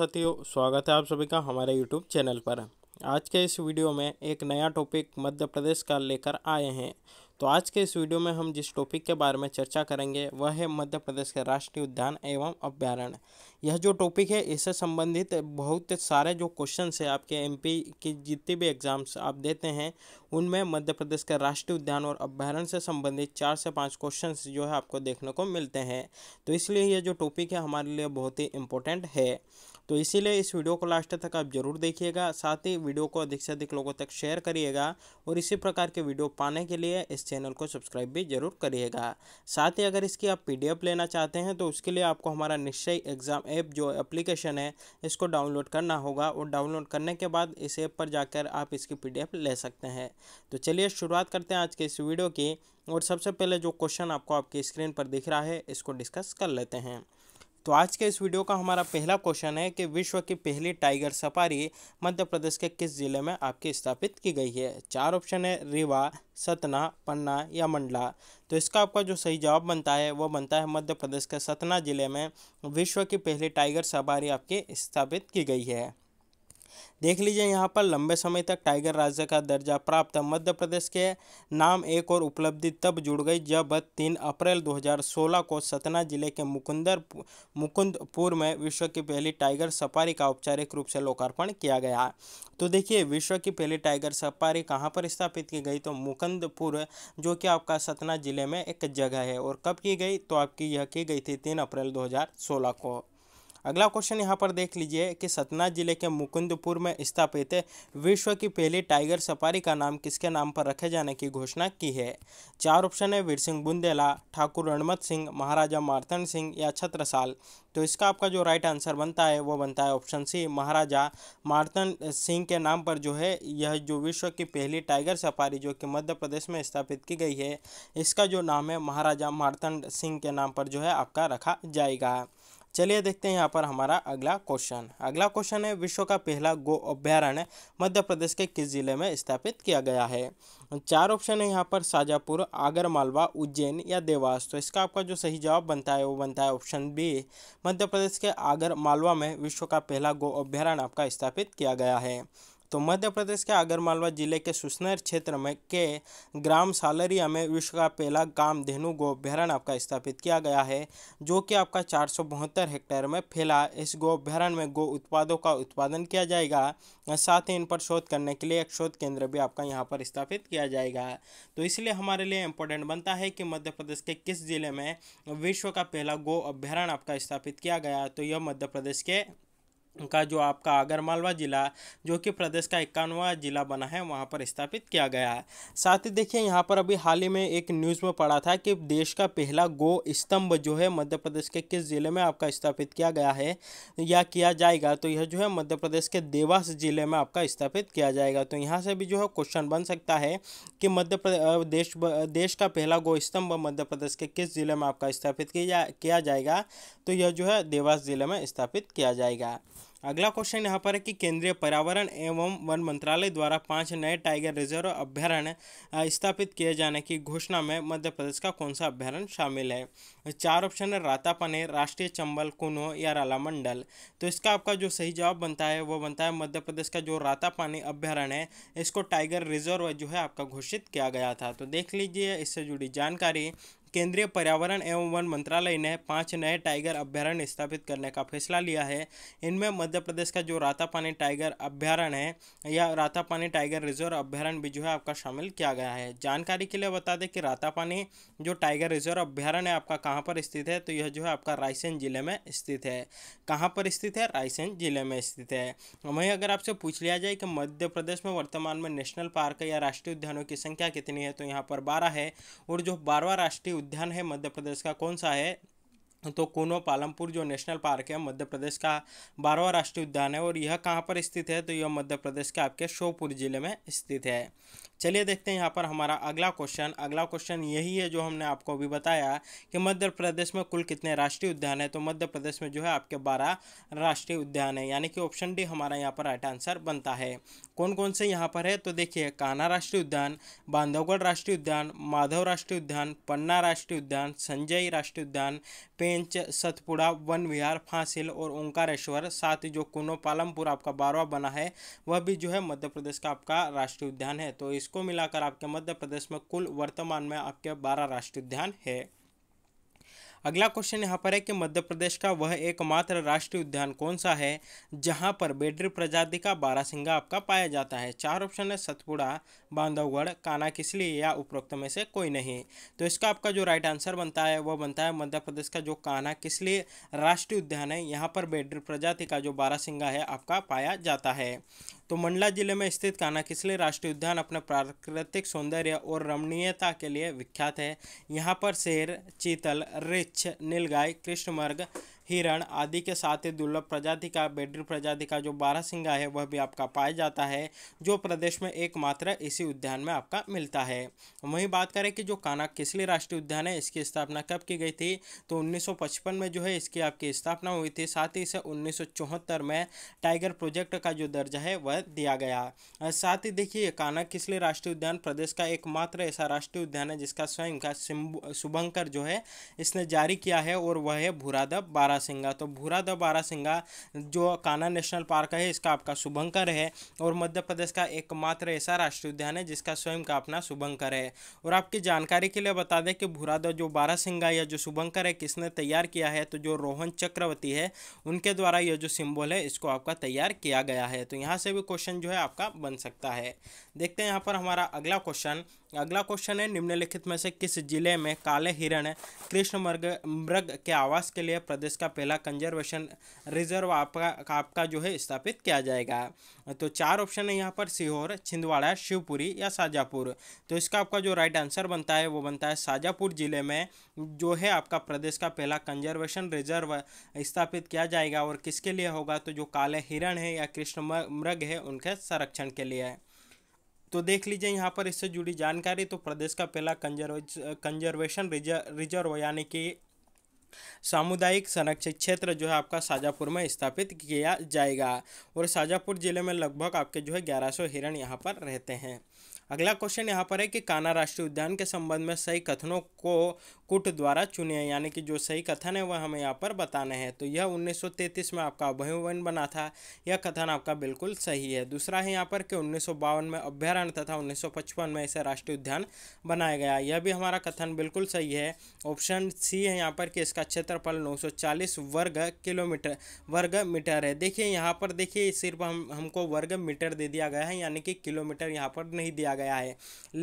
साथियों स्वागत है आप सभी का हमारे यूट्यूब चैनल पर आज के इस वीडियो में एक नया टॉपिक मध्य प्रदेश का लेकर आए हैं तो आज के इस वीडियो में हम जिस टॉपिक के बारे में चर्चा करेंगे वह है मध्य प्रदेश के राष्ट्रीय उद्यान एवं अभ्यारण्य यह जो टॉपिक है इससे संबंधित बहुत सारे जो क्वेश्चन है आपके एमपी की जितने भी एग्ज़ाम्स आप देते हैं उनमें मध्य प्रदेश के राष्ट्रीय उद्यान और अभ्यारण्य से संबंधित चार से पाँच क्वेश्चन जो है आपको देखने को मिलते हैं तो इसलिए यह जो टॉपिक है हमारे लिए बहुत ही इम्पोर्टेंट है तो इसीलिए इस वीडियो को लास्ट तक आप जरूर देखिएगा साथ ही वीडियो को अधिक से अधिक लोगों तक शेयर करिएगा और इसी प्रकार के वीडियो पाने के लिए इस चैनल को सब्सक्राइब भी जरूर करिएगा साथ ही अगर इसकी आप पी लेना चाहते हैं तो उसके लिए आपको हमारा निश्चय एग्ज़ाम ऐप जो एप्लीकेशन है इसको डाउनलोड करना होगा और डाउनलोड करने के बाद इस ऐप पर जाकर आप इसकी पी ले सकते हैं तो चलिए शुरुआत करते हैं आज के इस वीडियो की और सबसे पहले जो क्वेश्चन आपको आपकी स्क्रीन पर दिख रहा है इसको डिस्कस कर लेते हैं तो आज के इस वीडियो का हमारा पहला क्वेश्चन है कि विश्व की पहली टाइगर सफारी मध्य प्रदेश के किस जिले में आपकी स्थापित की गई है चार ऑप्शन है रीवा सतना पन्ना या मंडला तो इसका आपका जो सही जवाब बनता है वो बनता है मध्य प्रदेश के सतना जिले में विश्व की पहली टाइगर सफारी आपकी स्थापित की गई है देख लीजिए यहाँ पर लंबे समय तक टाइगर राज्य का दर्जा प्राप्त मध्य प्रदेश के नाम एक और उपलब्धि तब जुड़ गई जब तीन अप्रैल 2016 को सतना जिले के मुकुंदर मुकुंदपुर में विश्व की पहली टाइगर सफारी का औपचारिक रूप से लोकार्पण किया गया तो देखिए विश्व की पहली टाइगर सफारी कहाँ पर स्थापित की गई तो मुकुंदपुर जो कि आपका सतना जिले में एक जगह है और कब की गई तो आपकी यह की गई थी तीन अप्रैल 2016 को अगला क्वेश्चन यहाँ पर देख लीजिए कि सतना जिले के मुकुंदपुर में स्थापित विश्व की पहली टाइगर सफारी का नाम किसके नाम पर रखे जाने की घोषणा की है चार ऑप्शन है वीर सिंह बुंदेला ठाकुर रणमत सिंह महाराजा मारतन सिंह या छत्रसाल तो इसका आपका जो राइट आंसर बनता है वो बनता है ऑप्शन सी महाराजा मारतन सिंह के नाम पर जो है यह जो विश्व की पहली टाइगर सफारी जो कि मध्य प्रदेश में स्थापित की गई है इसका जो नाम है महाराजा मारतन सिंह के नाम पर जो है आपका रखा जाएगा चलिए देखते हैं यहाँ पर हमारा अगला क्वेश्चन अगला क्वेश्चन है विश्व का पहला गो अभ्यारण्य मध्य प्रदेश के किस जिले में स्थापित किया गया है चार ऑप्शन है यहाँ पर शाजापुर आगर मालवा उज्जैन या देवास तो इसका आपका जो सही जवाब बनता है वो बनता है ऑप्शन बी मध्य प्रदेश के आगर मालवा में विश्व का पहला गो अभ्यारण्य आपका स्थापित किया गया है तो मध्य प्रदेश के आगरमालवा जिले के सुसनेर क्षेत्र में के ग्राम सालरिया में विश्व का पहला धेनु गो अभ्यारण आपका स्थापित किया गया है जो कि आपका चार हेक्टेयर में फैला इस गो अभ्यारण में गो उत्पादों का उत्पादन किया जाएगा साथ ही इन पर शोध करने के लिए एक शोध केंद्र भी आपका यहाँ पर स्थापित किया जाएगा तो इसलिए हमारे लिए इम्पोर्टेंट बनता है कि मध्य प्रदेश के किस जिले में विश्व का पहला गो अभ्यारण आपका स्थापित किया गया तो यह मध्य प्रदेश के का जो आपका आगरमालवा ज़िला जो कि प्रदेश का इक्यानवा ज़िला बना है वहाँ पर स्थापित किया गया है साथ ही देखिए यहाँ पर अभी हाल ही में एक न्यूज़ में पढ़ा था कि देश का पहला गो स्तंभ जो है मध्य प्रदेश के किस ज़िले में आपका स्थापित किया गया है या किया जाएगा तो यह जो है मध्य प्रदेश के देवास ज़िले में आपका स्थापित किया जाएगा तो यहाँ से भी जो है क्वेश्चन बन सकता है कि मध्य प्रदेश देश का पहला गो स्तंभ मध्य प्रदेश के किस ज़िले में आपका स्थापित किया जाएगा तो यह जो है देवास ज़िले में स्थापित किया जाएगा अगला क्वेश्चन यहाँ पर है कि केंद्रीय पर्यावरण एवं वन मंत्रालय द्वारा पांच नए टाइगर रिजर्व अभ्यारण्य स्थापित किए जाने की घोषणा में मध्य प्रदेश का कौन सा अभ्यारण्य शामिल है चार ऑप्शन है रातापने राष्ट्रीय चंबल कुनो या रालामंडल तो इसका आपका जो सही जवाब बनता है वो बनता है मध्य प्रदेश का जो रातापानी अभ्यारण्य है इसको टाइगर रिजर्व जो है आपका घोषित किया गया था तो देख लीजिए इससे जुड़ी जानकारी केंद्रीय पर्यावरण एवं वन मंत्रालय ने पांच नए टाइगर अभ्यारण्य स्थापित करने का फैसला लिया है इनमें मध्य प्रदेश का जो रातापानी टाइगर अभ्यारण्य है या रातापानी टाइगर रिजर्व अभ्यारण्य भी जो है आपका शामिल किया गया है जानकारी के लिए बता दें कि रातापानी जो टाइगर रिजर्व अभ्यारण्य आपका कहाँ पर स्थित है तो यह जो है आपका रायसेन जिले में स्थित है कहाँ पर स्थित है रायसेन जिले में स्थित है वहीं अगर आपसे पूछ लिया जाए कि मध्य प्रदेश में वर्तमान में नेशनल पार्क या राष्ट्रीय उद्यानों की संख्या कितनी है तो यहाँ पर बारह है और जो बारवा राष्ट्रीय उद्यान है मध्य प्रदेश का कौन सा है तो कोनो पालमपुर जो नेशनल पार्क है मध्य प्रदेश का बारहवा राष्ट्रीय उद्यान है और यह कहाँ पर स्थित है तो यह मध्य प्रदेश के आपके शोपुर जिले में स्थित है चलिए देखते हैं यहाँ पर हमारा अगला क्वेश्चन अगला क्वेश्चन यही है जो हमने आपको अभी बताया कि मध्य प्रदेश में कुल कितने राष्ट्रीय उद्यान है तो मध्य प्रदेश में जो है आपके बारह राष्ट्रीय उद्यान है यानी कि ऑप्शन डी हमारा यहाँ पर राइट आंसर बनता है कौन कौन से यहाँ पर है तो देखिए कान्हा राष्ट्रीय उद्यान बांधवगढ़ राष्ट्रीय उद्यान माधव राष्ट्रीय उद्यान पन्ना राष्ट्रीय उद्यान संजय राष्ट्रीय उद्यान पेंच सतपुड़ा वन विहार फांसिल और ओंकारेश्वर साथ ही जो कुनो पालमपुर आपका बारवा बना है वह भी जो है मध्य प्रदेश का आपका राष्ट्रीय उद्यान है तो इस इसको मिलाकर आपके मध्य प्रदेश में कुल वर्तमान में आपके बारह राष्ट्रीय उद्यान है अगला क्वेश्चन यहाँ पर है कि मध्य प्रदेश का वह एकमात्र राष्ट्रीय उद्यान कौन सा है जहाँ पर बेडरी प्रजाति का बारासिंगा आपका पाया जाता है चार ऑप्शन है सतपुड़ा बांधवगढ़ काना किसली या उपरोक्त में से कोई नहीं तो इसका आपका जो राइट आंसर बनता है वह बनता है मध्य प्रदेश का जो काना किसली राष्ट्रीय उद्यान है यहाँ पर बेडरी प्रजाति का जो बारासिंगा है आपका पाया जाता है तो मंडला जिले में स्थित काना किसले राष्ट्रीय उद्यान अपने प्राकृतिक सौंदर्य और रमणीयता के लिए विख्यात है यहाँ पर शेर चीतल रिच्छ नीलगाय कृष्णमर्ग हिरण आदि के साथ ही दुर्लभ प्रजाति का बेड्री प्रजाति का जो बारह सिंगा है वह भी आपका पाया जाता है जो प्रदेश में एकमात्र इसी उद्यान में आपका मिलता है वहीं बात करें कि जो काना किसली राष्ट्रीय उद्यान है इसकी स्थापना कब की गई थी तो 1955 में जो है इसकी आपकी स्थापना हुई थी साथ ही इसे उन्नीस में टाइगर प्रोजेक्ट का जो दर्जा है वह दिया गया साथ ही देखिए काना किसली राष्ट्रीय उद्यान प्रदेश का एकमात्र ऐसा राष्ट्रीय उद्यान है जिसका स्वयं का शुभंकर जो है इसने जारी किया है और वह है भूरादब बारह बारासिंगा तो भूरा द बारासिंगा जो कान्हा नेशनल पार्क है इसका आपका शुभंकर है और मध्य प्रदेश का एकमात्र ऐसा राष्ट्रीय उद्यान है जिसका स्वयं का अपना शुभंकर है और आपकी जानकारी के लिए बता दें कि भूरा द जो बारासिंगा या जो शुभंकर है किसने तैयार किया है तो जो रोहन चक्रवर्ती है उनके द्वारा यह जो सिम्बॉल है इसको आपका तैयार किया गया है तो यहाँ से भी क्वेश्चन जो है आपका बन सकता है देखते हैं यहाँ पर हमारा अगला क्वेश्चन अगला क्वेश्चन है निम्नलिखित में से किस जिले में काले हिरण कृष्ण मृग मृग के आवास के लिए प्रदेश का पहला कंजर्वेशन रिजर्व आपका आपका जो है स्थापित किया जाएगा तो चार ऑप्शन है यहाँ पर सीहोर छिंदवाड़ा शिवपुरी या साजापुर तो इसका आपका जो राइट आंसर बनता है वो बनता है साजापुर जिले में जो है आपका प्रदेश का पहला कंजर्वेशन रिजर्व स्थापित किया जाएगा और किसके लिए होगा तो जो काले हिरण है या कृष्ण मृग है उनके संरक्षण के लिए तो देख लीजिए यहाँ पर इससे जुड़ी जानकारी तो प्रदेश का पहला कंजर्व कंजर्वेशन रिजर्व रिजर्व यानी कि सामुदायिक संरक्षित क्षेत्र जो है आपका साजापुर में स्थापित किया जाएगा और शाजापुर जिले में लगभग आपके जो है ग्यारह सौ हिरण यहाँ पर रहते हैं अगला क्वेश्चन यहाँ पर है कि कान्हा राष्ट्रीय उद्यान के संबंध में सही कथनों को कुट द्वारा चुने यानी कि जो सही कथन है वह हमें यहाँ पर बताने हैं तो यह 1933 में आपका अभयवन बना था यह कथन आपका बिल्कुल सही है दूसरा है यहाँ पर कि उन्नीस में अभ्यारण्य तथा उन्नीस में इसे राष्ट्रीय उद्यान बनाया गया यह भी हमारा कथन बिल्कुल सही है ऑप्शन सी है यहाँ पर कि इसका क्षेत्रफल नौ वर्ग किलोमीटर वर्ग मीटर है देखिए यहाँ पर देखिए सिर्फ हम हमको वर्ग मीटर दे दिया गया है यानी कि किलोमीटर यहाँ पर नहीं दिया किया गया है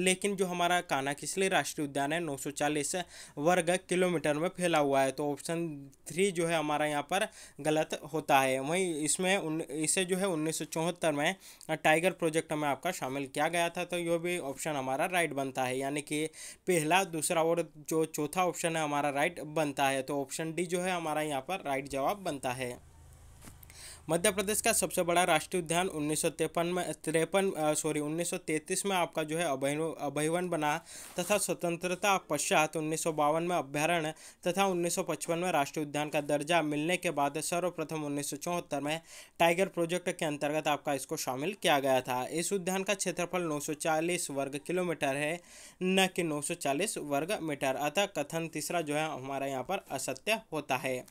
लेकिन जो हमारा काना किसले राष्ट्रीय उद्यान है 940 वर्ग किलोमीटर में फैला हुआ है तो ऑप्शन थ्री जो है हमारा यहाँ पर गलत होता है वहीं इसमें इसे जो है उन्नीस में टाइगर प्रोजेक्ट में आपका शामिल किया गया था तो यह भी ऑप्शन हमारा राइट बनता है यानी कि पहला दूसरा और जो चौथा ऑप्शन है हमारा राइट बनता है तो ऑप्शन डी जो है हमारा यहाँ पर राइट जवाब बनता है मध्य प्रदेश का सबसे बड़ा राष्ट्रीय उद्यान उन्नीस में तिरपन सॉरी उन्नीस में आपका जो है अभय अभयवन बना तथा स्वतंत्रता पश्चात उन्नीस में अभ्यारण्य तथा उन्नीस में राष्ट्रीय उद्यान का दर्जा मिलने के बाद सर्वप्रथम उन्नीस में टाइगर प्रोजेक्ट के अंतर्गत आपका इसको शामिल किया गया था इस उद्यान का क्षेत्रफल नौ वर्ग किलोमीटर है न कि नौ वर्ग मीटर अतः कथन तीसरा जो है हमारा यहाँ पर असत्य होता है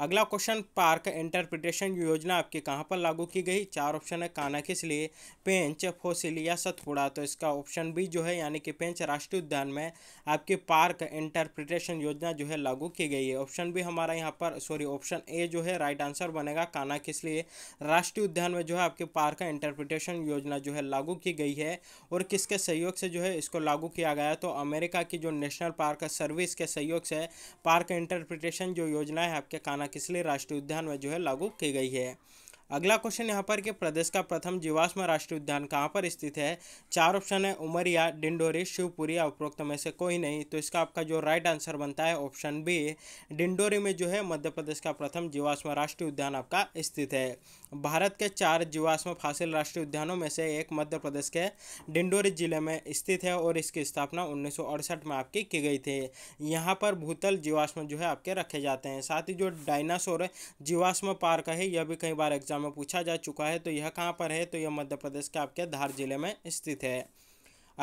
अगला क्वेश्चन पार्क इंटरप्रिटेशन योजना आपकी कहाँ पर लागू की गई चार ऑप्शन है कानाखिस लिए पेंच फोसिल या सतपुड़ा तो इसका ऑप्शन बी जो है यानी कि पेंच राष्ट्रीय उद्यान में आपकी पार्क इंटरप्रिटेशन योजना जो है लागू की गई है ऑप्शन बी हमारा यहाँ पर सॉरी ऑप्शन ए जो है राइट आंसर बनेगा किस लिए राष्ट्रीय उद्यान में जो है आपके पार्क इंटरप्रिटेशन योजना जो है लागू की गई है और किसके सहयोग से जो है इसको लागू किया गया तो अमेरिका की जो नेशनल पार्क सर्विस के सहयोग से पार्क इंटरप्रिटेशन जो योजना है आपके काना किस लिए राष्ट्रीय उद्यान में जो है लागू की गई है अगला क्वेश्चन यहाँ पर कि प्रदेश का प्रथम जीवाश्म राष्ट्रीय उद्यान कहाँ पर स्थित है चार ऑप्शन है उमरिया डिंडोरी शिवपुरी या उपरोक्त में से कोई नहीं तो इसका आपका जो राइट आंसर बनता है ऑप्शन बी डिंडोरी में जो है मध्य प्रदेश का प्रथम जीवाश्म राष्ट्रीय उद्यान आपका स्थित है भारत के चार जीवाश्म फासिल राष्ट्रीय उद्यानों में से एक मध्य प्रदेश के डिंडोरी जिले में स्थित है और इसकी स्थापना उन्नीस में आपकी की गई थी यहाँ पर भूतल जीवाश्म जो है आपके रखे जाते हैं साथ ही जो डायनासोर जीवाश्म पार्क है यह भी कई बार एग्जाम परीक्षा में पूछा जा चुका है तो यह कहाँ पर है तो यह मध्य प्रदेश के आपके धार जिले में स्थित है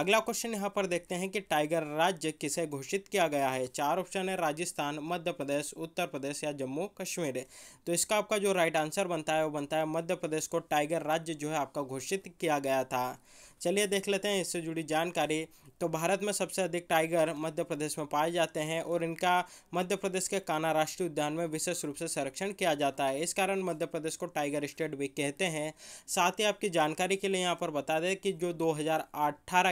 अगला क्वेश्चन यहाँ पर देखते हैं कि टाइगर राज्य किसे घोषित किया गया है चार ऑप्शन है राजस्थान मध्य प्रदेश उत्तर प्रदेश या जम्मू कश्मीर तो इसका आपका जो राइट आंसर बनता है वो बनता है मध्य प्रदेश को टाइगर राज्य जो है आपका घोषित किया गया था चलिए देख लेते हैं इससे जुड़ी जानकारी तो भारत में सबसे अधिक टाइगर मध्य प्रदेश में पाए जाते हैं और इनका मध्य प्रदेश के काना राष्ट्रीय उद्यान में विशेष रूप से संरक्षण किया जाता है इस कारण मध्य प्रदेश को टाइगर स्टेट भी कहते हैं साथ ही आपकी जानकारी के लिए यहाँ पर बता दें कि जो दो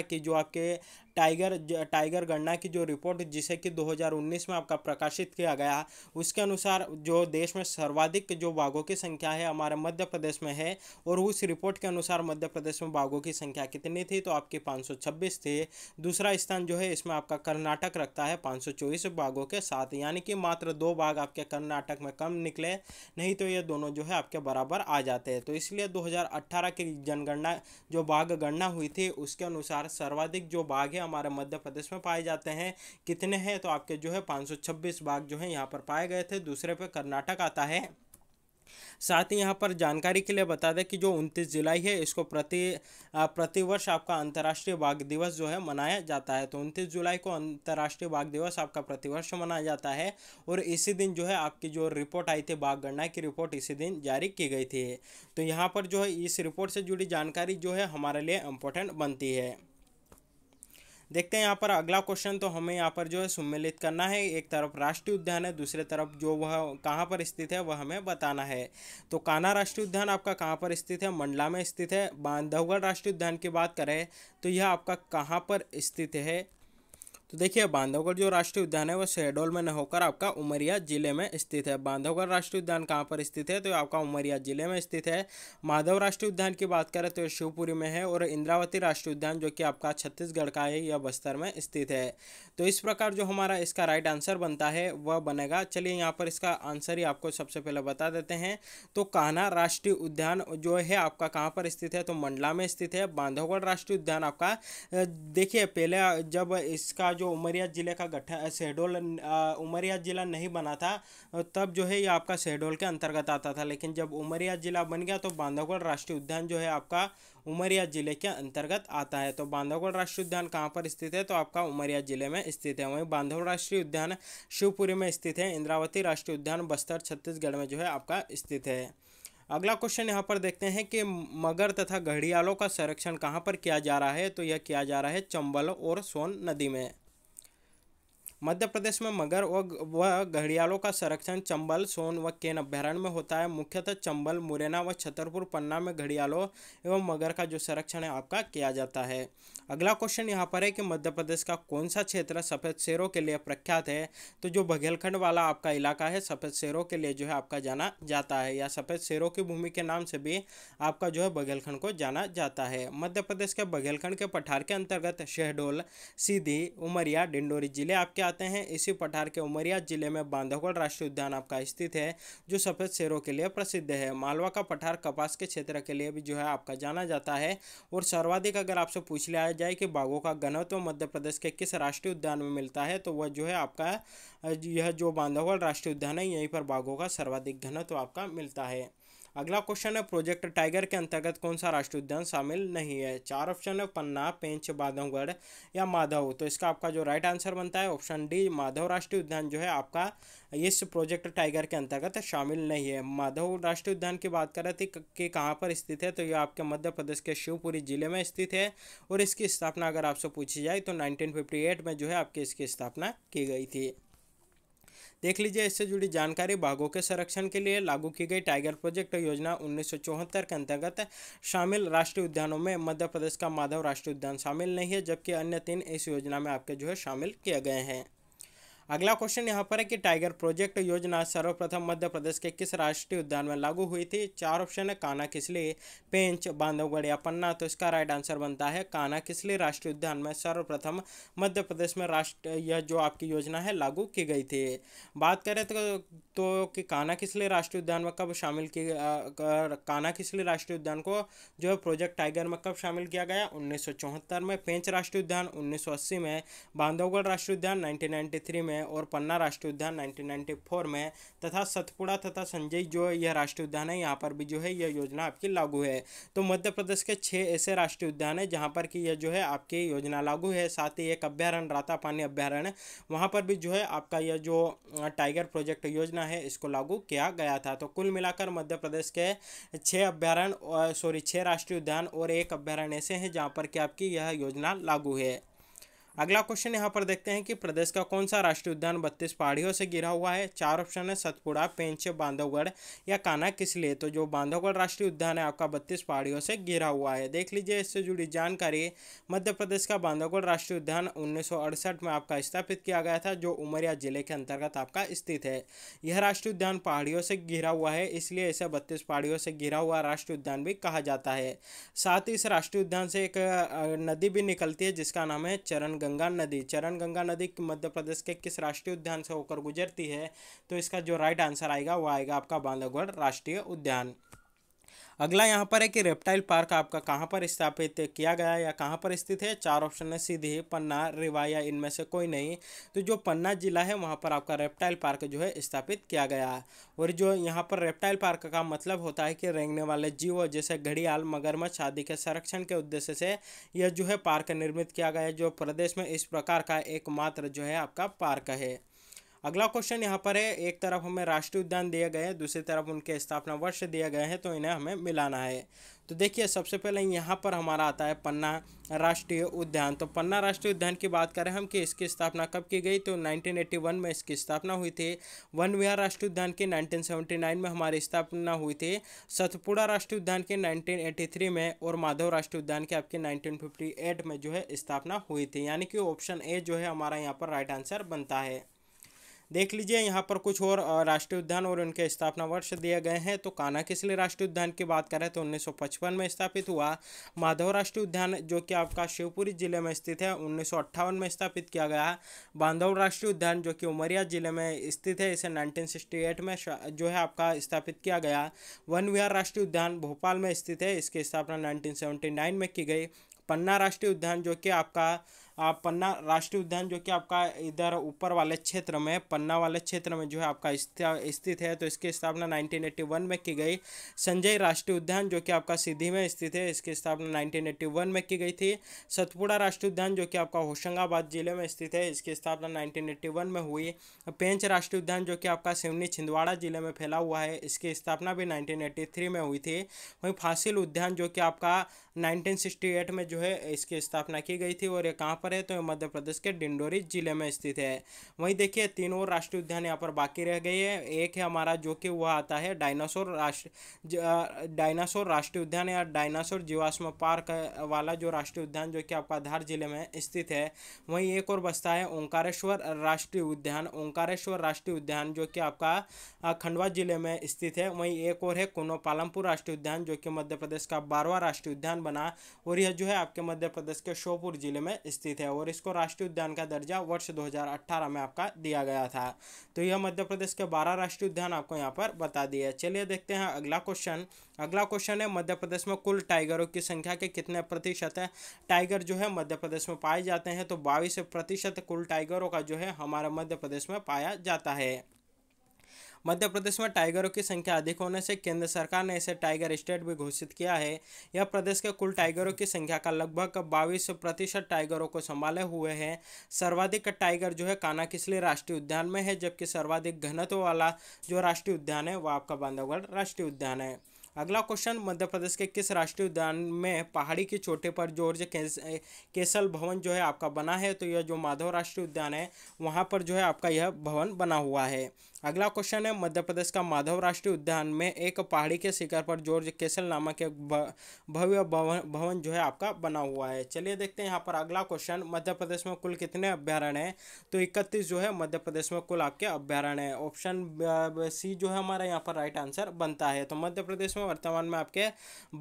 की जो आपके टाइगर टाइगर गणना की जो रिपोर्ट जिसे कि 2019 में आपका प्रकाशित किया गया उसके अनुसार जो देश में सर्वाधिक जो बाघों की संख्या है हमारे मध्य प्रदेश में है और उस रिपोर्ट के अनुसार मध्य प्रदेश में बाघों की संख्या कितनी थी तो आपकी पाँच थी दूसरा स्थान जो है इसमें आपका कर्नाटक रखता है पाँच बाघों के साथ यानी कि मात्र दो बाघ आपके कर्नाटक में कम निकले नहीं तो ये दोनों जो है आपके बराबर आ जाते हैं तो इसलिए 2018 की जनगणना जो बाघ गणना हुई थी उसके अनुसार सर्वाधिक जो बाघ है हमारे मध्य प्रदेश में पाए जाते हैं कितने हैं तो आपके जो है 526 बाघ जो है यहाँ पर पाए गए थे दूसरे पे कर्नाटक आता है साथ ही यहाँ पर जानकारी के लिए बता दें कि जो 29 जुलाई है इसको प्रति प्रतिवर्ष आपका अंतर्राष्ट्रीय बाघ दिवस जो है मनाया जाता है तो 29 जुलाई को अंतर्राष्ट्रीय बाघ दिवस आपका प्रतिवर्ष मनाया जाता है और इसी दिन जो है आपकी जो रिपोर्ट आई थी बाघ गणना की रिपोर्ट इसी दिन जारी की गई थी तो यहाँ पर जो है इस रिपोर्ट से जुड़ी जानकारी जो है हमारे लिए इम्पोर्टेंट बनती है देखते हैं यहाँ पर अगला क्वेश्चन तो हमें यहाँ पर जो है सम्मिलित करना है एक तरफ राष्ट्रीय उद्यान है दूसरे तरफ जो वह कहाँ पर स्थित है वह हमें बताना है तो कान्हा राष्ट्रीय उद्यान आपका कहाँ पर स्थित है मंडला में स्थित है बांधवगढ़ राष्ट्रीय उद्यान की बात करें तो यह आपका कहाँ पर स्थित है तो देखिए बांधवगढ़ जो राष्ट्रीय उद्यान है वो शहडोल में न होकर आपका उमरिया जिले में स्थित है बांधवगढ़ राष्ट्रीय उद्यान कहाँ पर स्थित है तो आपका उमरिया जिले में स्थित है माधव राष्ट्रीय उद्यान की बात करें तो शिवपुरी में है और इंद्रावती राष्ट्रीय उद्यान जो कि आपका छत्तीसगढ़ का है यह बस्तर में स्थित है तो इस प्रकार जो हमारा इसका राइट आंसर बनता है वह बनेगा चलिए यहाँ पर इसका आंसर ही आपको सबसे पहले बता देते हैं तो कान्हा राष्ट्रीय उद्यान जो है आपका कहाँ पर स्थित है तो मंडला में स्थित है बांधवगढ़ राष्ट्रीय उद्यान आपका देखिए पहले जब इसका जो जो उमरिया ज़िले का गठन शहडोल उमरिया ज़िला नहीं बना था तब जो है ये आपका शहडोल के अंतर्गत आता था लेकिन जब उमरिया ज़िला बन गया तो बांधवगढ़ राष्ट्रीय उद्यान जो है आपका उमरिया ज़िले के अंतर्गत आता है तो बांधवगढ़ राष्ट्रीय उद्यान कहाँ पर स्थित है तो आपका उमरिया ज़िले में स्थित है वहीं बांधव राष्ट्रीय उद्यान शिवपुरी में स्थित है इंद्रावती राष्ट्रीय उद्यान बस्तर छत्तीसगढ़ में जो है आपका स्थित है अगला क्वेश्चन यहाँ पर देखते हैं कि मगर तथा घड़ियालों का संरक्षण कहाँ पर किया जा रहा है तो यह किया जा रहा है चंबल और सोन नदी में मध्य प्रदेश में मगर व घड़ियालों का संरक्षण चंबल सोन व केन अभ्यारण्य में होता है मुख्यतः चंबल मुरैना व छतरपुर पन्ना में घड़ियालों एवं मगर का जो संरक्षण है आपका किया जाता है अगला क्वेश्चन यहाँ पर है कि मध्य प्रदेश का कौन सा क्षेत्र सफ़ेद शेरों के लिए प्रख्यात है तो जो बघेलखंड वाला आपका इलाका है सफ़ेद शेरों के लिए जो है आपका जाना जाता है या सफ़ेद शेरों की भूमि के नाम से भी आपका जो है बघेलखंड को जाना जाता है मध्य प्रदेश के बघेलखंड के पठार के अंतर्गत शहडोल सीधी उमरिया डिंडोरी जिले आपके जाते हैं इसी पठार के उमरिया जिले में बांधवगढ़ राष्ट्रीय उद्यान आपका स्थित है जो सफ़ेद शेरों के लिए प्रसिद्ध है मालवा का पठार कपास के क्षेत्र के लिए भी जो है आपका जाना जाता है और सर्वाधिक अगर आपसे पूछ लिया जाए कि बाघों का घनत्व मध्य प्रदेश के किस राष्ट्रीय उद्यान में मिलता है तो वह जो है आपका यह जो बांधवगढ़ राष्ट्रीय उद्यान है यहीं पर बाघों का सर्वाधिक घनत्व आपका मिलता है अगला क्वेश्चन है प्रोजेक्ट टाइगर के अंतर्गत कौन सा राष्ट्रीय उद्यान शामिल नहीं है चार ऑप्शन है पन्ना पेंच बांधवगढ़ या माधव तो इसका आपका जो राइट आंसर बनता है ऑप्शन डी माधव राष्ट्रीय उद्यान जो है आपका इस प्रोजेक्ट टाइगर के अंतर्गत शामिल नहीं है माधव राष्ट्रीय उद्यान की बात करें थी तो कि कहाँ पर स्थित है तो ये आपके मध्य प्रदेश के शिवपुरी जिले में स्थित है और इसकी स्थापना अगर आपसे पूछी जाए तो 1958 में जो है आपकी इसकी स्थापना की गई थी देख लीजिए इससे जुड़ी जानकारी बाघों के संरक्षण के लिए लागू की गई टाइगर प्रोजेक्ट योजना उन्नीस के अंतर्गत शामिल राष्ट्रीय उद्यानों में मध्य प्रदेश का माधव राष्ट्रीय उद्यान शामिल नहीं है जबकि अन्य तीन इस योजना में आपके जो है शामिल किए गए हैं अगला क्वेश्चन यहाँ पर है कि टाइगर प्रोजेक्ट योजना सर्वप्रथम मध्य प्रदेश के किस राष्ट्रीय उद्यान में लागू हुई थी चार ऑप्शन है काना किसली पेंच बांधवगढ़ या पन्ना तो इसका राइट आंसर बनता है काना किसली राष्ट्रीय उद्यान में सर्वप्रथम मध्य प्रदेश में राष्ट्र यह जो आपकी योजना है लागू की गई थी बात करें तो, तो कि काना किसली राष्ट्रीय उद्यान में कब शामिल की काना किसली राष्ट्रीय उद्यान को जो है प्रोजेक्ट टाइगर में कब शामिल किया गया उन्नीस में पेंच राष्ट्रीय उद्यान उन्नीस में बांधवगढ़ राष्ट्रीय उद्यान नाइनटीन में में और पन्ना राष्ट्रीय उद्यान 1994 में तथा सतपुड़ा तथा संजय जो यह राष्ट्रीय उद्यान है यहाँ पर भी जो है यह योजना आपकी लागू है तो मध्य प्रदेश के छः ऐसे राष्ट्रीय उद्यान है जहाँ पर कि यह जो है आपकी योजना लागू है साथ ही एक अभ्यारण्य राता पानी अभ्यारण्य वहाँ पर भी जो है आपका यह जो टाइगर प्रोजेक्ट योजना है इसको लागू किया गया था तो कुल मिलाकर मध्य प्रदेश के छः अभ्यारण्य सॉरी छः राष्ट्रीय उद्यान और एक अभ्यारण्य ऐसे हैं जहाँ पर कि आपकी यह योजना लागू है अगला क्वेश्चन यहाँ पर देखते हैं कि प्रदेश का कौन सा राष्ट्रीय उद्यान बत्तीस पहाड़ियों से घिरा हुआ है चार ऑप्शन है सतपुड़ा पेंच बांधवगढ़ या काना किस लिए तो जो बांधवगढ़ राष्ट्रीय उद्यान है आपका बत्तीस पहाड़ियों से घिरा हुआ है देख लीजिए इससे जुड़ी जानकारी मध्य प्रदेश का बांधवगढ़ राष्ट्रीय उद्यान उन्नीस में आपका स्थापित किया गया था जो उमरिया जिले के अंतर्गत आपका स्थित है यह राष्ट्रीय उद्यान पहाड़ियों से घिरा हुआ है इसलिए इसे बत्तीस पहाड़ियों से घिरा हुआ राष्ट्रीय उद्यान भी कहा जाता है साथ ही इस राष्ट्रीय उद्यान से एक नदी भी निकलती है जिसका नाम है चरण गंगा नदी चरण गंगा नदी मध्य प्रदेश के किस राष्ट्रीय उद्यान से होकर गुजरती है तो इसका जो राइट आंसर आएगा वो आएगा आपका बांधवगढ़ राष्ट्रीय उद्यान अगला यहाँ पर है कि रेप्टाइल पार्क आपका कहाँ पर स्थापित किया गया या कहाँ पर स्थित है चार ऑप्शन है सीधी पन्ना रिवा या इनमें से कोई नहीं तो जो पन्ना जिला है वहाँ पर आपका रेप्टाइल पार्क जो है स्थापित किया गया है और जो यहाँ पर रेप्टाइल पार्क का मतलब होता है कि रेंगने वाले जीव जैसे घड़ियाल मगरमच्छ आदि के संरक्षण के उद्देश्य से यह जो है पार्क निर्मित किया गया है जो प्रदेश में इस प्रकार का एकमात्र जो है आपका पार्क है अगला क्वेश्चन यहाँ पर है एक तरफ हमें राष्ट्रीय उद्यान दिया गया है दूसरी तरफ उनके स्थापना वर्ष दिया गया है तो इन्हें हमें मिलाना है तो देखिए सबसे पहले यहाँ पर हमारा आता है पन्ना राष्ट्रीय उद्यान तो पन्ना राष्ट्रीय उद्यान की बात करें हम कि इसकी स्थापना कब की गई तो 1981 में इसकी स्थापना हुई थी वन विहार राष्ट्रीय उद्यान की 1979 में हमारी स्थापना हुई थी सतपुड़ा राष्ट्रीय उद्यान की 1983 में और माधव राष्ट्रीय उद्यान की आपकी 1958 में जो है स्थापना हुई थी यानी कि ऑप्शन ए जो है हमारा यहाँ पर राइट आंसर बनता है देख लीजिए यहाँ पर कुछ और राष्ट्रीय उद्यान और उनके स्थापना वर्ष दिए गए हैं तो कान्हा किसले राष्ट्रीय उद्यान की बात करें तो उन्नीस में स्थापित हुआ माधव राष्ट्रीय उद्यान जो कि आपका शिवपुरी जिले में स्थित है उन्नीस में स्थापित किया गया बांधव राष्ट्रीय उद्यान जो कि उमरिया जिले में स्थित है इसे नाइनटीन में जो है आपका स्थापित किया गया वन विहार राष्ट्रीय उद्यान भोपाल में स्थित है इसकी स्थापना नाइनटीन में की गई पन्ना राष्ट्रीय उद्यान जो कि आपका पन्ना राष्ट्रीय उद्यान जो कि आपका इधर ऊपर वाले क्षेत्र में पन्ना वाले क्षेत्र में जो है आपका स्थित है तो इसकी स्थापना 1981 में की गई संजय राष्ट्रीय उद्यान जो कि आपका सीधी में स्थित है इसकी स्थापना 1981 में की गई थी सतपुड़ा राष्ट्रीय उद्यान जो कि आपका होशंगाबाद जिले में स्थित है इसकी स्थापना नाइनटीन में हुई पेंच राष्ट्रीय उद्यान जो कि आपका सिवनी छिंदवाड़ा जिले में फैला हुआ है इसकी स्थापना भी नाइनटीन में हुई थी वहीं फासिल उद्यान जो कि आपका नाइनटीन में जो है इसकी स्थापना की गई थी और ये कहाँ पर है तो मध्य प्रदेश के डिंडोरी जिले में स्थित है वहीं देखिए तीन और राष्ट्रीय उद्यान यहाँ पर बाकी रह गई है एक है हमारा जो कि वह आता है डायनासोर राष्ट्र डायनासोर राष्ट्रीय उद्यान या डायनासोर जीवाश्म पार्क वाला जो राष्ट्रीय उद्यान जो कि आपका धार जिले में स्थित है वहीं एक और बसता है ओंकारेश्वर राष्ट्रीय उद्यान ओंकारेश्वर राष्ट्रीय उद्यान जो कि आपका खंडवा जिले में स्थित है वहीं एक और है कुनो पालमपुर राष्ट्रीय उद्यान जो कि मध्य प्रदेश का बारवा राष्ट्रीय उद्यान बना और यह जो है आपके मध्य प्रदेश के शोपुर जिले में स्थित संरक्षित है और इसको राष्ट्रीय उद्यान का दर्जा वर्ष 2018 में आपका दिया गया था तो यह मध्य प्रदेश के बारह राष्ट्रीय उद्यान आपको यहाँ पर बता दिए चलिए देखते हैं अगला क्वेश्चन अगला क्वेश्चन है मध्य प्रदेश में कुल टाइगरों की संख्या के कितने प्रतिशत है टाइगर जो है मध्य प्रदेश में पाए जाते हैं तो बाईस प्रतिशत कुल टाइगरों का जो है हमारे मध्य प्रदेश में पाया जाता है मध्य प्रदेश में टाइगरों की संख्या अधिक होने से केंद्र सरकार ने इसे टाइगर स्टेट भी घोषित किया है यह प्रदेश के कुल टाइगरों की संख्या का लगभग बाईस प्रतिशत टाइगरों को संभाले हुए हैं सर्वाधिक टाइगर जो है काना किसली राष्ट्रीय उद्यान में है जबकि सर्वाधिक घनत्व वाला जो राष्ट्रीय उद्यान है वह आपका बांधवगढ़ राष्ट्रीय उद्यान है अगला क्वेश्चन मध्य प्रदेश के किस राष्ट्रीय उद्यान में पहाड़ी की चोटी पर जॉर्ज जो केसल भवन जो है आपका बना है तो यह जो माधव राष्ट्रीय उद्यान है वहाँ पर जो है आपका यह भवन बना हुआ है अगला क्वेश्चन है मध्य प्रदेश का माधव राष्ट्रीय उद्यान में एक पहाड़ी के शिखर पर जॉर्ज केसल नामक एक भव्य भवन भवन जो है आपका बना हुआ है चलिए देखते हैं यहाँ पर अगला क्वेश्चन मध्य प्रदेश में कुल कितने अभ्यारण्य हैं तो इकतीस जो है मध्य प्रदेश में कुल आपके अभ्यारण्य है ऑप्शन सी जो है हमारा यहाँ पर राइट आंसर बनता है तो मध्य प्रदेश में वर्तमान में आपके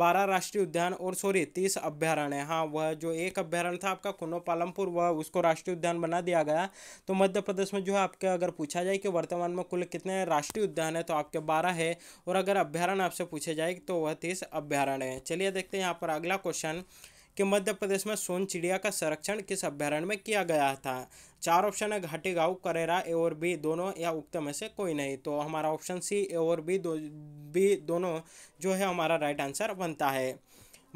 बारह राष्ट्रीय उद्यान और सॉरी तीस अभ्यारण्य हाँ वह जो एक अभ्यारण्य था आपका कुनो पालमपुर वह उसको राष्ट्रीय उद्यान बना दिया गया तो मध्य प्रदेश में जो है आपके अगर पूछा जाए कि वर्तमान में कुल कितने राष्ट्रीय उद्यान है तो आपके बारह है और अगर अभ्यारण्य आपसे पूछे जाए तो वह तीस अभ्यारण्य है चलिए देखते हैं यहाँ पर अगला क्वेश्चन कि मध्य प्रदेश में सोन चिड़िया का संरक्षण किस अभ्यारण्य में किया गया था चार ऑप्शन है घाटी गाँव करेरा ए और बी दोनों या उक्त में से कोई नहीं तो हमारा ऑप्शन सी ए और बी दो बी दोनों जो है हमारा राइट आंसर बनता है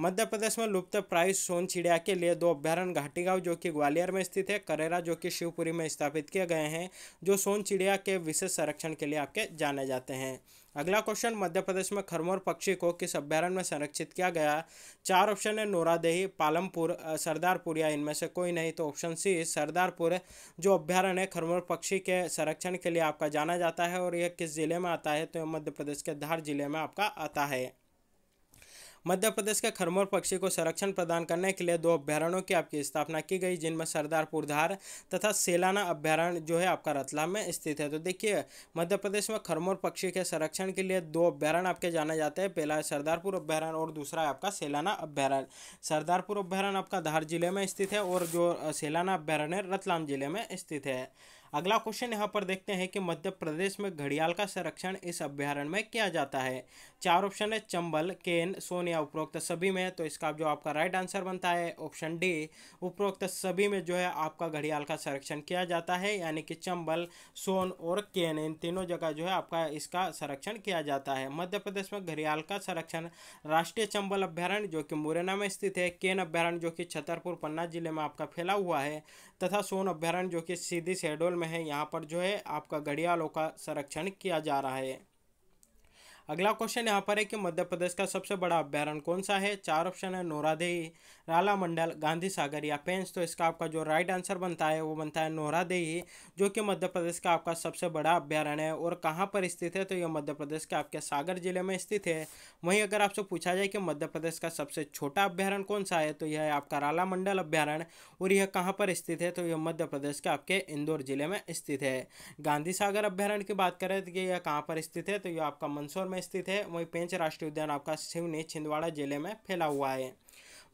मध्य प्रदेश में लुप्त प्राय सोन चिड़िया के लिए दो अभ्यारण घाटी गांव जो कि ग्वालियर में स्थित है करेरा जो कि शिवपुरी में स्थापित किए गए हैं जो सोन चिड़िया के विशेष संरक्षण के लिए आपके जाने जाते हैं अगला क्वेश्चन मध्य प्रदेश में खरमोर पक्षी को किस अभ्यारण में संरक्षित किया गया चार ऑप्शन है नोरादेही पालमपुर सरदारपुर या इनमें से कोई नहीं तो ऑप्शन सी सरदारपुर जो अभ्यारण्य है खरमोर पक्षी के संरक्षण के लिए आपका जाना जाता है और यह किस जिले में आता है तो मध्य प्रदेश के धार जिले में आपका आता है मध्य प्रदेश के खरमोर पक्षी को संरक्षण प्रदान करने के लिए दो अभ्यारण्यों की आपकी स्थापना की गई जिनमें सरदारपुर धार तथा सेलाना अभ्यारण्य जो है आपका रतलाम में स्थित है तो देखिए मध्य प्रदेश में खरमोर पक्षी के संरक्षण के लिए दो अभ्यारण्य आपके जाने जाते हैं पहला है सरदारपुर अभ्यारण्य और दूसरा है आपका सेलाना अभ्यारण्य सरदारपुर अभ्यारण्य आपका धार जिले में स्थित है और जो सेलाना अभ्यारण्य रतलाम जिले में स्थित है अगला क्वेश्चन यहाँ पर देखते हैं कि मध्य प्रदेश में घड़ियाल का संरक्षण इस अभ्यारण्य में किया जाता है चार ऑप्शन है चंबल केन सोनिया उपरोक्त सभी में तो इसका जो आपका राइट आंसर बनता है ऑप्शन डी उपरोक्त सभी में जो है आपका घड़ियाल का संरक्षण किया जाता है यानी कि चंबल सोन और केन इन तीनों जगह जो है आपका इसका संरक्षण किया जाता है मध्य प्रदेश में घड़ियाल का संरक्षण राष्ट्रीय चंबल अभ्यारण्य जो कि मुरैना में स्थित है केन अभ्यारण्य जो कि छतरपुर पन्ना जिले में आपका फैला हुआ है तथा सोन अभ्यारण्य जो कि सीधी शेडोल में है यहाँ पर जो है आपका घड़ियालों का संरक्षण किया जा रहा है अगला क्वेश्चन यहाँ पर है कि मध्य प्रदेश का सबसे बड़ा अभ्यारण्य कौन सा है चार ऑप्शन है नोरादेही राला मंडल गांधी सागर या पेंच तो इसका आपका जो राइट आंसर बनता है वो बनता है दे जो कि मध्य प्रदेश का आपका सबसे बड़ा अभ्यारण्य है और कहाँ पर स्थित है तो यह मध्य प्रदेश के आपके सागर जिले में स्थित है वहीं अगर आपसे पूछा जाए कि मध्य प्रदेश का सबसे छोटा अभ्यारण कौन सा है तो यह है आपका राला मंडल अभ्यारण्य और यह कहाँ पर स्थित है तो यह मध्य प्रदेश के आपके इंदौर जिले में स्थित है गांधी सागर अभ्यारण्य की बात करें तो यह कहाँ पर स्थित है तो यह आपका मंदसौर में स्थित है वहीं पेंच राष्ट्रीय उद्यान आपका सिवनी छिंदवाड़ा जिले में फैला हुआ है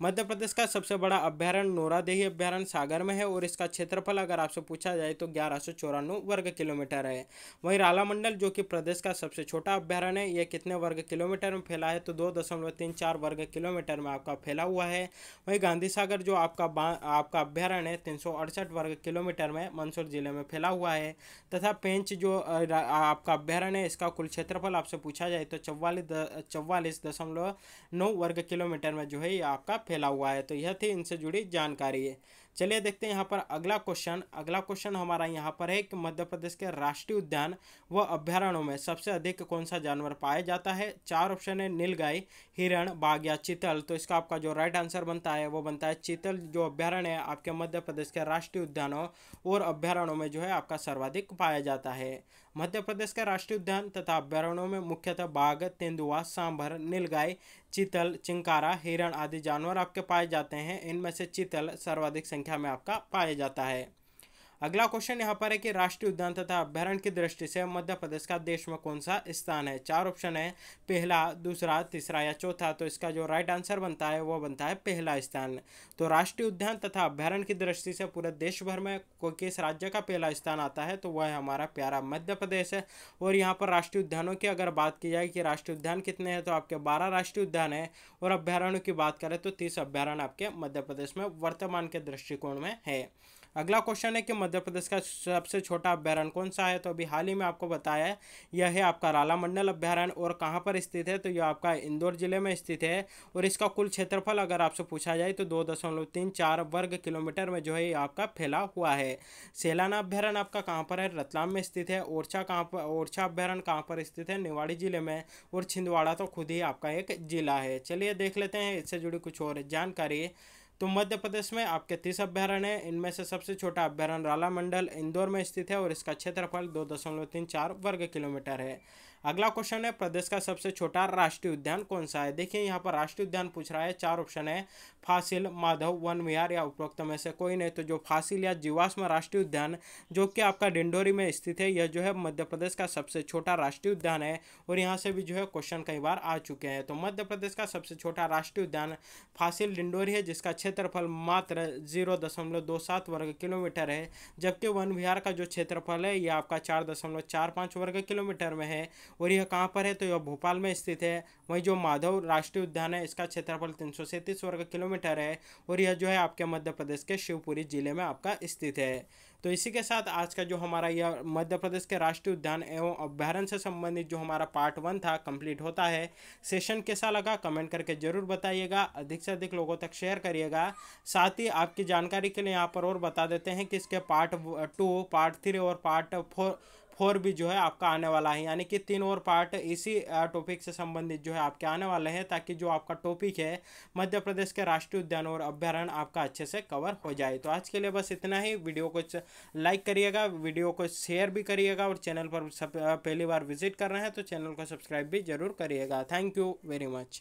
मध्य प्रदेश का सबसे बड़ा अभ्यारण नोरादेही अभ्यारण सागर में है और इसका क्षेत्रफल अगर आपसे पूछा जाए तो ग्यारह वर्ग किलोमीटर है वहीं राला मंडल जो कि प्रदेश का सबसे छोटा अभ्यारण है यह कितने वर्ग किलोमीटर में फैला है तो दो दशमलव तीन चार वर्ग किलोमीटर में आपका फैला हुआ है वहीं गांधी सागर जो आपका आपका अभ्यारण्य है तीन वर्ग किलोमीटर में मंदसौर जिले में फैला हुआ है तथा पेंच जो आपका अभ्यारण्य है इसका कुल क्षेत्रफल आपसे पूछा जाए तो चौवालीस चौवालीस दशमलव नौ वर्ग किलोमीटर में जो है ये आपका फैला हुआ है तो यह थी इनसे जुड़ी जानकारी है चलिए देखते हैं यहाँ पर अगला क्वेश्चन अगला क्वेश्चन हमारा यहाँ पर है कि मध्य प्रदेश के राष्ट्रीय उद्यान व अभ्यारण्यों में सबसे अधिक कौन सा जानवर पाया जाता है चार ऑप्शन है नीलगाय हिरण बाघ या चीतल तो इसका आपका जो राइट आंसर बनता है वो बनता है चीतल जो अभ्यारण्य है आपके मध्य प्रदेश के राष्ट्रीय उद्यानों और अभ्यारण्यों में जो है आपका सर्वाधिक पाया जाता है मध्य प्रदेश का राष्ट्रीय उद्यान तथा अभ्यारण्यों में मुख्यतः बाघ तेंदुआ सांभर नीलगाय चितल चिंकारा हिरण आदि जानवर आपके पाए जाते हैं इनमें से चितल सर्वाधिक संख्या में आपका पाया जाता है अगला क्वेश्चन यहाँ पर है कि राष्ट्रीय उद्यान तथा अभ्यारण की दृष्टि से मध्य प्रदेश का देश में कौन सा स्थान है चार ऑप्शन है पहला दूसरा तीसरा या चौथा तो इसका जो राइट आंसर बनता है वो बनता है पहला स्थान तो राष्ट्रीय उद्यान तथा अभ्यारण की दृष्टि से पूरे देश भर में किस राज्य का पहला स्थान आता है तो वह है हमारा प्यारा मध्य प्रदेश है और यहाँ पर राष्ट्रीय उद्यानों की अगर बात की जाए कि राष्ट्रीय उद्यान कितने हैं तो आपके बारह राष्ट्रीय उद्यान है और अभ्यारण्यों की बात करें तो तीस अभ्यारण्य आपके मध्य प्रदेश में वर्तमान के दृष्टिकोण में है अगला क्वेश्चन है कि मध्य प्रदेश का सबसे छोटा अभ्यारण कौन सा है तो अभी हाल ही में आपको बताया है यह है आपका राला मंडल और कहाँ पर स्थित है तो यह आपका इंदौर जिले में स्थित है और इसका कुल क्षेत्रफल अगर आपसे पूछा जाए तो दो दशमलव तीन चार वर्ग किलोमीटर में जो है आपका फैला हुआ है सेलाना अभ्यारण आपका कहाँ पर है रतलाम में स्थित है ओरछा कहाँ पर ओरछा अभ्यारण्य कहाँ पर स्थित है निवाड़ी जिले में और छिंदवाड़ा तो खुद ही आपका एक जिला है चलिए देख लेते हैं इससे जुड़ी कुछ और जानकारी तो मध्य प्रदेश में आपके तीस अभ्यारण्य हैं इनमें से सबसे छोटा अभ्यारण राला मंडल इंदौर में स्थित है और इसका क्षेत्रफल दो दशमलव तीन चार वर्ग किलोमीटर है अगला क्वेश्चन है प्रदेश का सबसे छोटा राष्ट्रीय उद्यान कौन सा है देखिए यहाँ पर राष्ट्रीय उद्यान पूछ रहा है चार ऑप्शन है फासिल माधव वन विहार या उपरोक्त में से कोई नहीं तो जो फासिल या जीवाश्म राष्ट्रीय उद्यान जो कि आपका डिंडोरी में स्थित है यह जो है मध्य प्रदेश का सबसे छोटा राष्ट्रीय उद्यान है और यहाँ से भी जो है क्वेश्चन कई बार आ चुके हैं तो मध्य प्रदेश का सबसे छोटा राष्ट्रीय उद्यान फासिल डिंडोरी है जिसका क्षेत्रफल मात्र जीरो दशमलव दो सात वर्ग किलोमीटर है जबकि वन विहार का जो क्षेत्रफल है यह आपका चार दशमलव चार पाँच वर्ग किलोमीटर में है और यह कहाँ पर है तो यह भोपाल में स्थित है वहीं जो माधव राष्ट्रीय उद्यान है इसका क्षेत्रफल तीन वर्ग किलोमीटर किलोमीटर है और यह जो है आपके मध्य प्रदेश के शिवपुरी जिले में आपका स्थित है तो इसी के साथ आज का जो हमारा यह मध्य प्रदेश के राष्ट्रीय उद्यान एवं अभ्यारण से संबंधित जो हमारा पार्ट वन था कंप्लीट होता है सेशन कैसा लगा कमेंट करके जरूर बताइएगा अधिक से अधिक लोगों तक शेयर करिएगा साथ ही आपकी जानकारी के लिए यहाँ पर और बता देते हैं कि इसके पार्ट टू पार्ट थ्री और पार्ट फोर फोर भी जो है आपका आने वाला है यानी कि तीन और पार्ट इसी टॉपिक से संबंधित जो है आपके आने वाले हैं ताकि जो आपका टॉपिक है मध्य प्रदेश के राष्ट्रीय उद्यान और अभ्यारण्य आपका अच्छे से कवर हो जाए तो आज के लिए बस इतना ही वीडियो को लाइक करिएगा वीडियो को शेयर भी करिएगा और चैनल पर सब पहली बार विजिट कर रहे हैं तो चैनल को सब्सक्राइब भी जरूर करिएगा थैंक यू वेरी मच